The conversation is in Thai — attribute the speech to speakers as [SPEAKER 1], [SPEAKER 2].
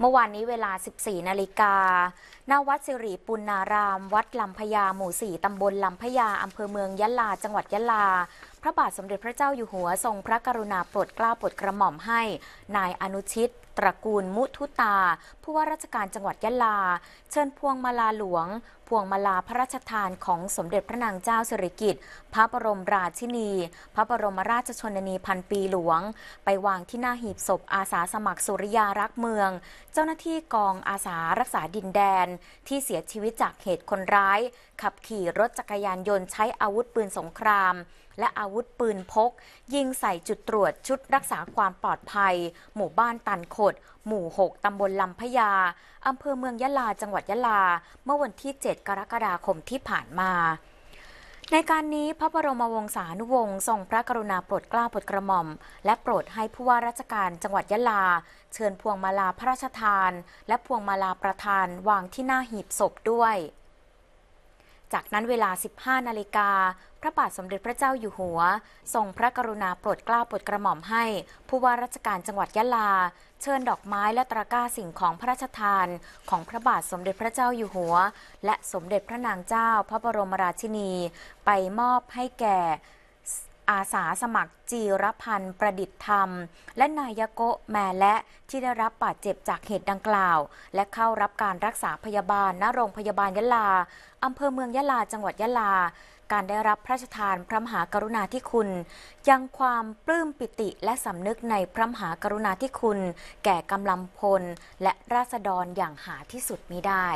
[SPEAKER 1] เมื่อวานนี้เวลา 14 นาฬิกาณวัดสิริปุณาราม วัดลำพญา หมู่ 4 ตำบลลำพญา อำเภอเมือง ยะลา จังหวัดยะลาพระบาทสมเด็จพระเจ้าอยู่หัวทรงพระกรุณาโปรดเกล้าโปรดกระหม่อมให้ นายอนุชิตตระกูลมุทุตา ผู้ว่าราชการจังหวัดยะลา เชิญพวงมาลาหลวง พวงมาลาพระราชทานของสมเด็จพระนางเจ้าสิริกิติ์พระบรมราชินี พระบรมราชชนนีพันปีหลวง ไปวางที่หน้าหีบศพอาสาสมัครสุริยารักเมือง เจ้าหน้าที่กองอาสารักษาดินแดน ที่เสียชีวิตจากเหตุคนร้าย ขับขี่รถจักรยานยนต์ใช้อาวุธปืนสงครามและอาวุธปืนพก ยิงใส่จุดตรวจชุดรักษาความปลอดภัย หมู่บ้านตันขด หมู่6ตำบลลำพญาอำเภอเมืองยะลาจังหวัดยะลา เมื่อวันที่ 7 กรกฎาคมที่ผ่านมา ในการนี้พระบรมวงศานุวงศ์ทรงพระกรุณาโปรดเกล้าโปรดกระหม่อม และโปรดให้ผู้ว่าราชการจังหวัดยะลา เชิญพวงมาลาพระราชทาน และพวงมาลาประธานวางที่หน้าหีบศพด้วยจากนั้นเวลา 15 นาฬิกา พระบาทสมเด็จพระเจ้าอยู่หัวทรงพระกรุณาโปรดเกล้าโปรดกระหม่อมให้ ผู้ว่าราชการจังหวัดยะลา เชิญดอกไม้และตะกร้าสิ่งของพระราชทาน ของพระบาทสมเด็จพระเจ้าอยู่หัว และสมเด็จพระนางเจ้าพระบรมราชินี ไปมอบให้แก่อาสาสมัครจีรพันธ์ประดิษฐ์ธรรม และนายโกะแมและที่ได้รับบาดเจ็บจากเหตุดังกล่าว และเข้ารับการรักษาพยาบาลณโรงพยาบาลยะลาอำเภอเมืองยะลาจังหวัดยะลา การได้รับพระราชทานพระมหากรุณาธิคุณ ยังความปลื้มปิติและสำนึกในพระมหากรุณาธิคุณ แก่กำลังพลและราษฎรอย่างหาที่สุดมิได้